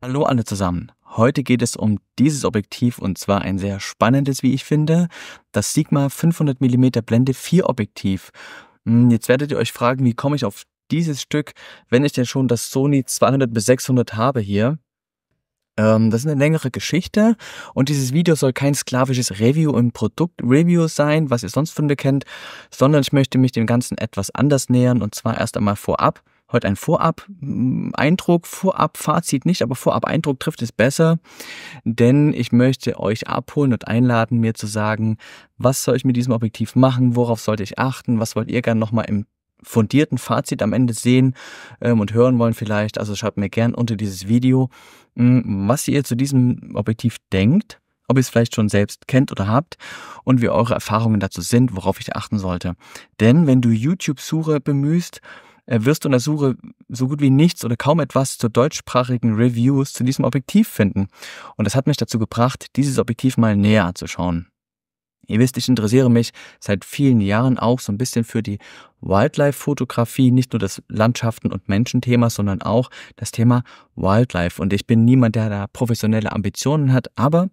Hallo alle zusammen. Heute geht es um dieses Objektiv und zwar ein sehr spannendes, wie ich finde, das Sigma 500 mm Blende 4 Objektiv. Hm, jetzt werdet ihr euch fragen, wie komme ich auf dieses Stück, wenn ich denn schon das Sony 200 bis 600 habe hier. Ähm, das ist eine längere Geschichte und dieses Video soll kein sklavisches Review im Produkt-Review sein, was ihr sonst von mir kennt, sondern ich möchte mich dem Ganzen etwas anders nähern und zwar erst einmal vorab heute ein Vorab-Eindruck, hm, Vorab-Fazit nicht, aber Vorab-Eindruck trifft es besser, denn ich möchte euch abholen und einladen, mir zu sagen, was soll ich mit diesem Objektiv machen, worauf sollte ich achten, was wollt ihr gerne nochmal im fundierten Fazit am Ende sehen ähm, und hören wollen vielleicht, also schreibt mir gern unter dieses Video, hm, was ihr zu diesem Objektiv denkt, ob ihr es vielleicht schon selbst kennt oder habt und wie eure Erfahrungen dazu sind, worauf ich achten sollte. Denn wenn du YouTube-Suche bemühst, äh, wirst du in der Suche so gut wie nichts oder kaum etwas zu deutschsprachigen Reviews zu diesem Objektiv finden. Und das hat mich dazu gebracht, dieses Objektiv mal näher anzuschauen. Ihr wisst, ich interessiere mich seit vielen Jahren auch so ein bisschen für die Wildlife-Fotografie, nicht nur das Landschaften- und Menschenthema, sondern auch das Thema Wildlife. Und ich bin niemand, der da professionelle Ambitionen hat, aber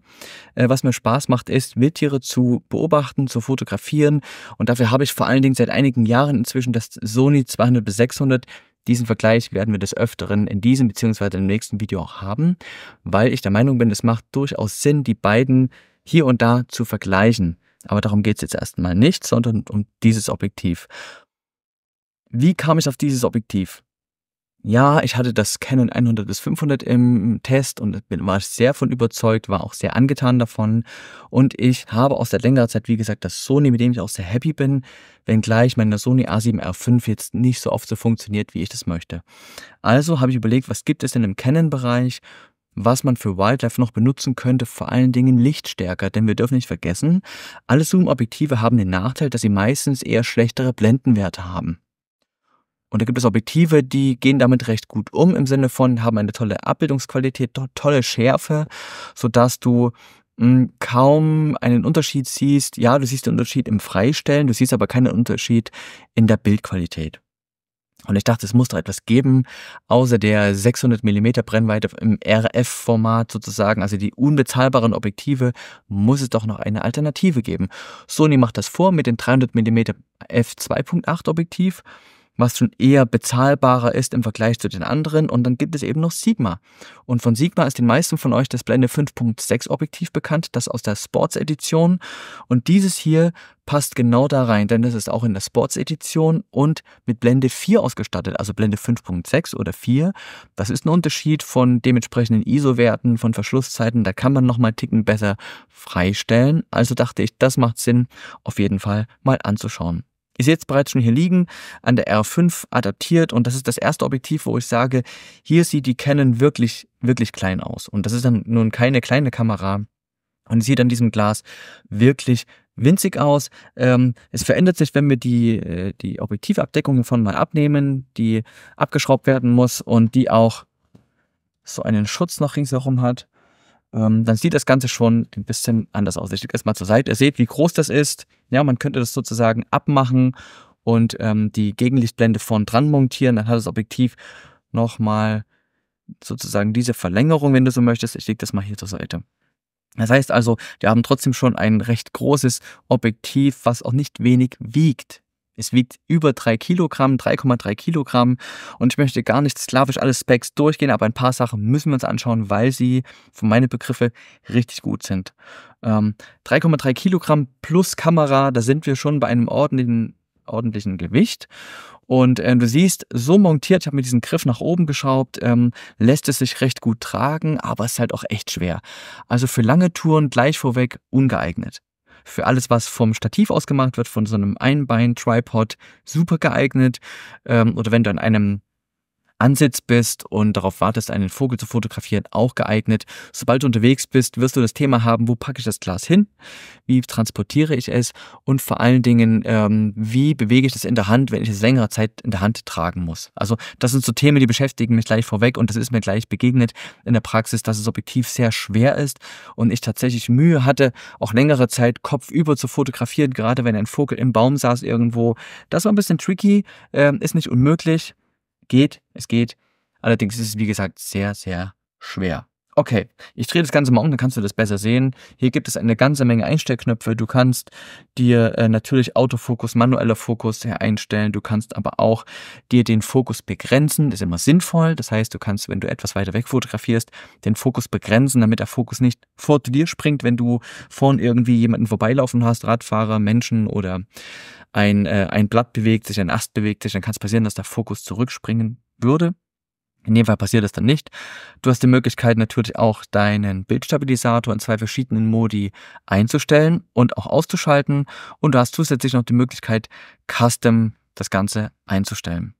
äh, was mir Spaß macht, ist, Wildtiere zu beobachten, zu fotografieren. Und dafür habe ich vor allen Dingen seit einigen Jahren inzwischen das Sony 200 bis 600 diesen Vergleich werden wir des Öfteren in diesem beziehungsweise im nächsten Video auch haben, weil ich der Meinung bin, es macht durchaus Sinn, die beiden hier und da zu vergleichen. Aber darum geht es jetzt erstmal nicht, sondern um dieses Objektiv. Wie kam ich auf dieses Objektiv? Ja, ich hatte das Canon 100 bis 500 im Test und war sehr von überzeugt, war auch sehr angetan davon. Und ich habe aus der längerer Zeit, wie gesagt, das Sony, mit dem ich auch sehr happy bin, wenngleich meine Sony A7R5 jetzt nicht so oft so funktioniert, wie ich das möchte. Also habe ich überlegt, was gibt es denn im Canon-Bereich? was man für Wildlife noch benutzen könnte, vor allen Dingen Lichtstärker, denn wir dürfen nicht vergessen, alle Zoom-Objektive haben den Nachteil, dass sie meistens eher schlechtere Blendenwerte haben. Und da gibt es Objektive, die gehen damit recht gut um, im Sinne von haben eine tolle Abbildungsqualität, tolle Schärfe, sodass du hm, kaum einen Unterschied siehst. Ja, du siehst den Unterschied im Freistellen, du siehst aber keinen Unterschied in der Bildqualität. Und ich dachte, es muss doch etwas geben, außer der 600 mm Brennweite im RF-Format sozusagen, also die unbezahlbaren Objektive, muss es doch noch eine Alternative geben. Sony macht das vor mit dem 300 mm f2.8 Objektiv was schon eher bezahlbarer ist im Vergleich zu den anderen. Und dann gibt es eben noch Sigma. Und von Sigma ist den meisten von euch das Blende 5.6 Objektiv bekannt, das aus der Sports Edition. Und dieses hier passt genau da rein, denn es ist auch in der Sports Edition und mit Blende 4 ausgestattet, also Blende 5.6 oder 4. Das ist ein Unterschied von dementsprechenden ISO-Werten, von Verschlusszeiten, da kann man nochmal ticken besser freistellen. Also dachte ich, das macht Sinn, auf jeden Fall mal anzuschauen. Ist jetzt bereits schon hier liegen, an der R5 adaptiert und das ist das erste Objektiv, wo ich sage, hier sieht die Canon wirklich, wirklich klein aus. Und das ist dann nun keine kleine Kamera und sieht an diesem Glas wirklich winzig aus. Ähm, es verändert sich, wenn wir die, äh, die Objektivabdeckung von mal abnehmen, die abgeschraubt werden muss und die auch so einen Schutz noch ringsherum hat. Ähm, dann sieht das Ganze schon ein bisschen anders aus. Ich stecke mal zur Seite. Ihr seht, wie groß das ist. Ja, man könnte das sozusagen abmachen und ähm, die Gegenlichtblende von dran montieren. Dann hat das Objektiv nochmal sozusagen diese Verlängerung, wenn du so möchtest. Ich lege das mal hier zur Seite. Das heißt also, wir haben trotzdem schon ein recht großes Objektiv, was auch nicht wenig wiegt es wiegt über 3 Kilogramm, 3,3 Kilogramm. Und ich möchte gar nicht sklavisch alle Specs durchgehen, aber ein paar Sachen müssen wir uns anschauen, weil sie für meine Begriffe richtig gut sind. 3,3 ähm, Kilogramm plus Kamera, da sind wir schon bei einem ordentlichen, ordentlichen Gewicht. Und äh, du siehst, so montiert, ich habe mir diesen Griff nach oben geschraubt, ähm, lässt es sich recht gut tragen, aber es ist halt auch echt schwer. Also für lange Touren gleich vorweg ungeeignet für alles, was vom Stativ ausgemacht wird, von so einem Einbein-Tripod super geeignet. Ähm, oder wenn du an einem Ansitz bist und darauf wartest, einen Vogel zu fotografieren, auch geeignet. Sobald du unterwegs bist, wirst du das Thema haben, wo packe ich das Glas hin, wie transportiere ich es und vor allen Dingen, ähm, wie bewege ich das in der Hand, wenn ich es längere Zeit in der Hand tragen muss. Also das sind so Themen, die beschäftigen mich gleich vorweg und das ist mir gleich begegnet in der Praxis, dass es objektiv sehr schwer ist und ich tatsächlich Mühe hatte, auch längere Zeit kopfüber zu fotografieren, gerade wenn ein Vogel im Baum saß irgendwo. Das war ein bisschen tricky, äh, ist nicht unmöglich geht, es geht. Allerdings ist es, wie gesagt, sehr, sehr schwer. Okay, ich drehe das Ganze mal um, dann kannst du das besser sehen. Hier gibt es eine ganze Menge Einstellknöpfe. Du kannst dir äh, natürlich Autofokus, manueller Fokus einstellen. Du kannst aber auch dir den Fokus begrenzen. Das ist immer sinnvoll. Das heißt, du kannst, wenn du etwas weiter weg fotografierst, den Fokus begrenzen, damit der Fokus nicht vor dir springt, wenn du vorn irgendwie jemanden vorbeilaufen hast, Radfahrer, Menschen oder ein, äh, ein Blatt bewegt sich, ein Ast bewegt sich, dann kann es passieren, dass der Fokus zurückspringen würde. In dem Fall passiert das dann nicht. Du hast die Möglichkeit natürlich auch deinen Bildstabilisator in zwei verschiedenen Modi einzustellen und auch auszuschalten. Und du hast zusätzlich noch die Möglichkeit, Custom das Ganze einzustellen.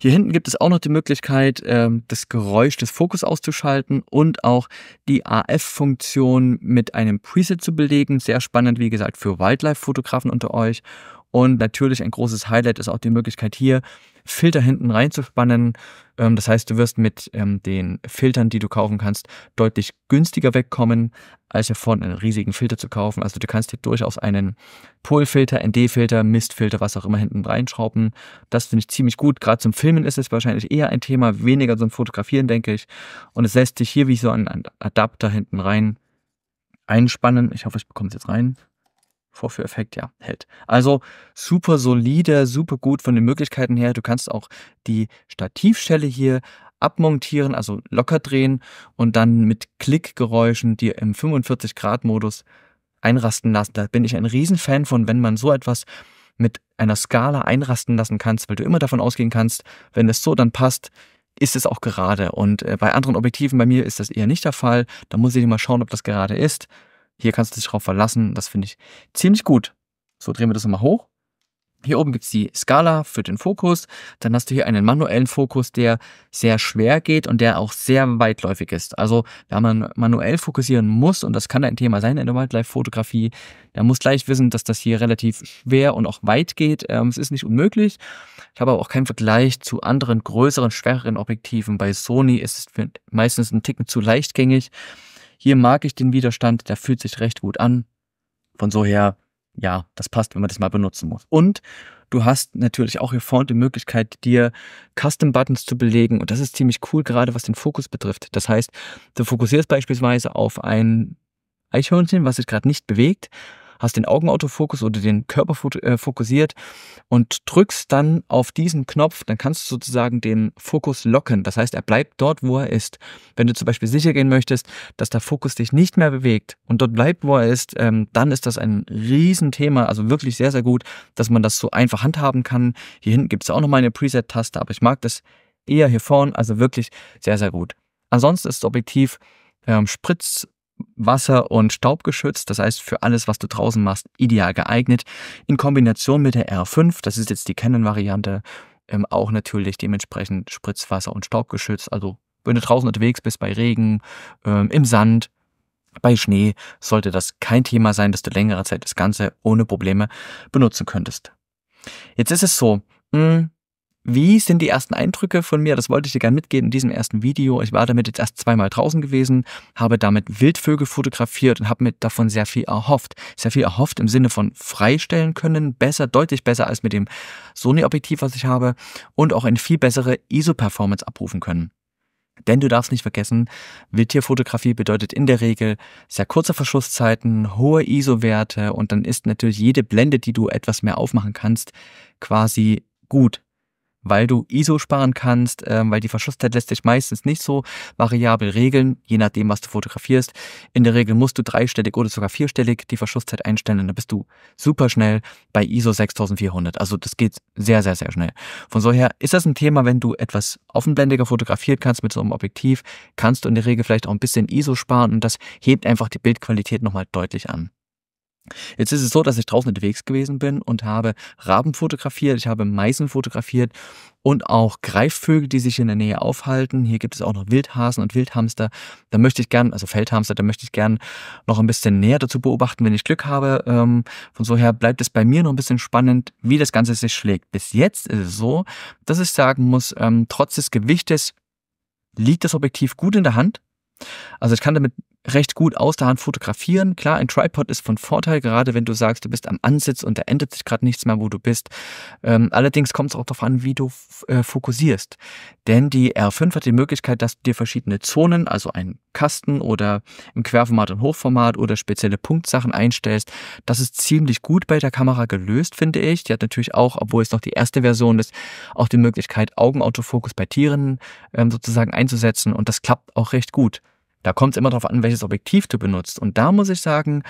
Hier hinten gibt es auch noch die Möglichkeit, ähm, das Geräusch des Fokus auszuschalten und auch die AF-Funktion mit einem Preset zu belegen. Sehr spannend, wie gesagt, für Wildlife-Fotografen unter euch. Und natürlich ein großes Highlight ist auch die Möglichkeit hier, Filter hinten reinzuspannen. Ähm, das heißt, du wirst mit ähm, den Filtern, die du kaufen kannst, deutlich günstiger wegkommen, als hier vorne einen riesigen Filter zu kaufen. Also du kannst hier durchaus einen Polfilter, ND-Filter, Mistfilter, was auch immer hinten reinschrauben. Das finde ich ziemlich gut. Gerade zum Filmen ist es wahrscheinlich eher ein Thema, weniger zum Fotografieren, denke ich. Und es lässt sich hier wie so ein Adapter hinten rein einspannen. Ich hoffe, ich bekomme es jetzt rein. Vorführeffekt, ja, hält. Also super solide, super gut von den Möglichkeiten her. Du kannst auch die Stativstelle hier abmontieren, also locker drehen und dann mit Klickgeräuschen dir im 45-Grad-Modus einrasten lassen. Da bin ich ein Riesenfan von, wenn man so etwas mit einer Skala einrasten lassen kannst, weil du immer davon ausgehen kannst, wenn es so dann passt, ist es auch gerade. Und äh, bei anderen Objektiven bei mir ist das eher nicht der Fall. Da muss ich mal schauen, ob das gerade ist. Hier kannst du dich drauf verlassen. Das finde ich ziemlich gut. So drehen wir das nochmal hoch. Hier oben gibt's die Skala für den Fokus. Dann hast du hier einen manuellen Fokus, der sehr schwer geht und der auch sehr weitläufig ist. Also da man manuell fokussieren muss, und das kann ein Thema sein in der Wildlife-Fotografie, da muss gleich wissen, dass das hier relativ schwer und auch weit geht. Ähm, es ist nicht unmöglich. Ich habe aber auch keinen Vergleich zu anderen größeren, schwereren Objektiven. Bei Sony ist es meistens ein Ticken zu leichtgängig. Hier mag ich den Widerstand, der fühlt sich recht gut an. Von so her, ja, das passt, wenn man das mal benutzen muss. Und du hast natürlich auch hier vorne die Möglichkeit, dir Custom Buttons zu belegen. Und das ist ziemlich cool, gerade was den Fokus betrifft. Das heißt, du fokussierst beispielsweise auf ein Eichhörnchen, was sich gerade nicht bewegt hast den Augenautofokus oder den Körper äh, fokussiert und drückst dann auf diesen Knopf, dann kannst du sozusagen den Fokus locken. Das heißt, er bleibt dort, wo er ist. Wenn du zum Beispiel sicher gehen möchtest, dass der Fokus dich nicht mehr bewegt und dort bleibt, wo er ist, ähm, dann ist das ein Riesenthema. Also wirklich sehr, sehr gut, dass man das so einfach handhaben kann. Hier hinten gibt es auch nochmal eine Preset-Taste, aber ich mag das eher hier vorne. Also wirklich sehr, sehr gut. Ansonsten ist das Objektiv ähm, Spritz wasser- und staubgeschützt, das heißt für alles, was du draußen machst, ideal geeignet. In Kombination mit der R5, das ist jetzt die Canon-Variante, ähm, auch natürlich dementsprechend Spritzwasser- und staubgeschützt. Also wenn du draußen unterwegs bist, bei Regen, ähm, im Sand, bei Schnee, sollte das kein Thema sein, dass du längere Zeit das Ganze ohne Probleme benutzen könntest. Jetzt ist es so, mh, hm, wie sind die ersten Eindrücke von mir? Das wollte ich dir gerne mitgeben in diesem ersten Video. Ich war damit jetzt erst zweimal draußen gewesen, habe damit Wildvögel fotografiert und habe mir davon sehr viel erhofft. Sehr viel erhofft im Sinne von freistellen können, besser, deutlich besser als mit dem Sony-Objektiv, was ich habe und auch eine viel bessere ISO-Performance abrufen können. Denn du darfst nicht vergessen, Wildtierfotografie bedeutet in der Regel sehr kurze Verschlusszeiten, hohe ISO-Werte und dann ist natürlich jede Blende, die du etwas mehr aufmachen kannst, quasi gut weil du ISO sparen kannst, ähm, weil die Verschlusszeit lässt sich meistens nicht so variabel regeln, je nachdem, was du fotografierst. In der Regel musst du dreistellig oder sogar vierstellig die Verschlusszeit einstellen dann bist du super schnell bei ISO 6400. Also das geht sehr, sehr, sehr schnell. Von so her ist das ein Thema, wenn du etwas offenblendiger fotografiert kannst mit so einem Objektiv, kannst du in der Regel vielleicht auch ein bisschen ISO sparen und das hebt einfach die Bildqualität nochmal deutlich an. Jetzt ist es so, dass ich draußen unterwegs gewesen bin und habe Raben fotografiert, ich habe Meisen fotografiert und auch Greifvögel, die sich in der Nähe aufhalten. Hier gibt es auch noch Wildhasen und Wildhamster. Da möchte ich gern, also Feldhamster, da möchte ich gern noch ein bisschen näher dazu beobachten, wenn ich Glück habe. Ähm, von so her bleibt es bei mir noch ein bisschen spannend, wie das Ganze sich schlägt. Bis jetzt ist es so, dass ich sagen muss, ähm, trotz des Gewichtes liegt das Objektiv gut in der Hand. Also ich kann damit recht gut aus der Hand fotografieren. Klar, ein Tripod ist von Vorteil, gerade wenn du sagst, du bist am Ansitz und da ändert sich gerade nichts mehr, wo du bist. Ähm, allerdings kommt es auch darauf an, wie du äh, fokussierst. Denn die R5 hat die Möglichkeit, dass du dir verschiedene Zonen, also einen Kasten oder im Querformat und Hochformat oder spezielle Punktsachen einstellst. Das ist ziemlich gut bei der Kamera gelöst, finde ich. Die hat natürlich auch, obwohl es noch die erste Version ist, auch die Möglichkeit, Augenautofokus bei Tieren ähm, sozusagen einzusetzen. Und das klappt auch recht gut. Da kommt es immer darauf an, welches Objektiv du benutzt. Und da muss ich sagen,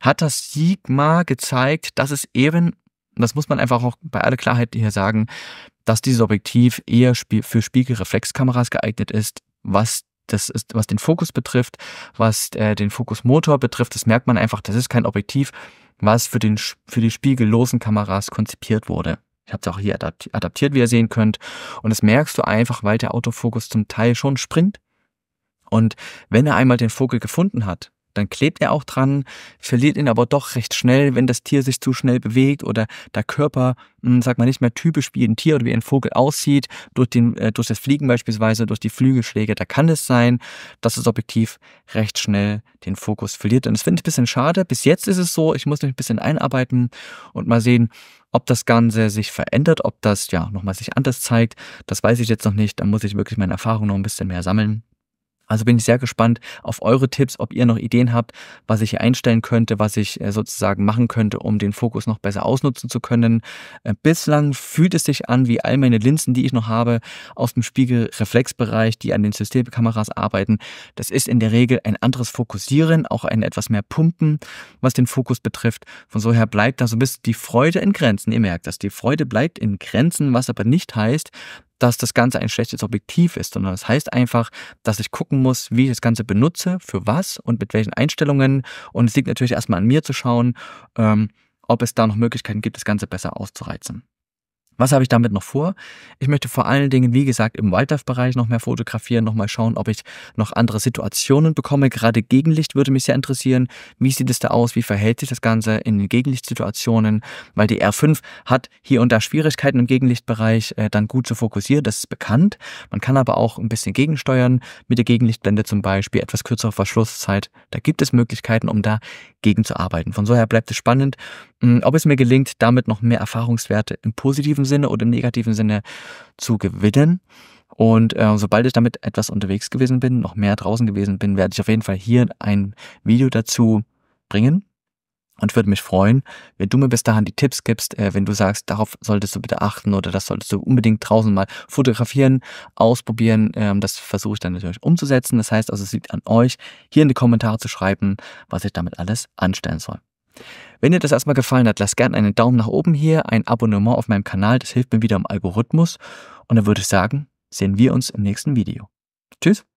hat das Sigma gezeigt, dass es eben, das muss man einfach auch bei aller Klarheit hier sagen, dass dieses Objektiv eher für Spiegelreflexkameras geeignet ist, was das ist, was den Fokus betrifft, was äh, den Fokusmotor betrifft, das merkt man einfach, das ist kein Objektiv, was für, den, für die spiegellosen Kameras konzipiert wurde. Ich habe es auch hier adaptiert, wie ihr sehen könnt. Und das merkst du einfach, weil der Autofokus zum Teil schon springt und wenn er einmal den Vogel gefunden hat, dann klebt er auch dran, verliert ihn aber doch recht schnell, wenn das Tier sich zu schnell bewegt oder der Körper, hm, sag mal, nicht mehr typisch wie ein Tier oder wie ein Vogel aussieht, durch, den, äh, durch das Fliegen beispielsweise, durch die Flügelschläge, da kann es sein, dass das Objektiv recht schnell den Fokus verliert. Und das finde ich ein bisschen schade. Bis jetzt ist es so, ich muss mich ein bisschen einarbeiten und mal sehen, ob das Ganze sich verändert, ob das ja nochmal sich anders zeigt, das weiß ich jetzt noch nicht. Da muss ich wirklich meine Erfahrung noch ein bisschen mehr sammeln. Also bin ich sehr gespannt auf eure Tipps, ob ihr noch Ideen habt, was ich hier einstellen könnte, was ich äh, sozusagen machen könnte, um den Fokus noch besser ausnutzen zu können. Äh, bislang fühlt es sich an wie all meine Linsen, die ich noch habe, aus dem Spiegelreflexbereich, die an den Systemkameras arbeiten. Das ist in der Regel ein anderes Fokussieren, auch ein etwas mehr Pumpen, was den Fokus betrifft. Von so her bleibt da so ein bisschen die Freude in Grenzen. Ihr merkt das, die Freude bleibt in Grenzen, was aber nicht heißt, dass das Ganze ein schlechtes Objektiv ist, sondern das heißt einfach, dass ich gucken muss, wie ich das Ganze benutze, für was und mit welchen Einstellungen. Und es liegt natürlich erstmal an mir zu schauen, ähm, ob es da noch Möglichkeiten gibt, das Ganze besser auszureizen. Was habe ich damit noch vor? Ich möchte vor allen Dingen, wie gesagt, im Wildlife-Bereich noch mehr fotografieren, noch mal schauen, ob ich noch andere Situationen bekomme. Gerade Gegenlicht würde mich sehr interessieren. Wie sieht es da aus? Wie verhält sich das Ganze in den Gegenlichtsituationen? Weil die R5 hat hier und da Schwierigkeiten im Gegenlichtbereich, äh, dann gut zu fokussieren. Das ist bekannt. Man kann aber auch ein bisschen gegensteuern mit der Gegenlichtblende zum Beispiel, etwas kürzere Verschlusszeit. Da gibt es Möglichkeiten, um da gegenzuarbeiten. Von daher bleibt es spannend, hm, ob es mir gelingt, damit noch mehr Erfahrungswerte im positiven Sinne oder im negativen Sinne zu gewinnen. Und äh, sobald ich damit etwas unterwegs gewesen bin, noch mehr draußen gewesen bin, werde ich auf jeden Fall hier ein Video dazu bringen. Und würde mich freuen, wenn du mir bis dahin die Tipps gibst, äh, wenn du sagst, darauf solltest du bitte achten oder das solltest du unbedingt draußen mal fotografieren, ausprobieren. Ähm, das versuche ich dann natürlich umzusetzen. Das heißt also, es liegt an euch, hier in die Kommentare zu schreiben, was ich damit alles anstellen soll. Wenn dir das erstmal gefallen hat, lass gerne einen Daumen nach oben hier, ein Abonnement auf meinem Kanal, das hilft mir wieder im Algorithmus. Und dann würde ich sagen, sehen wir uns im nächsten Video. Tschüss!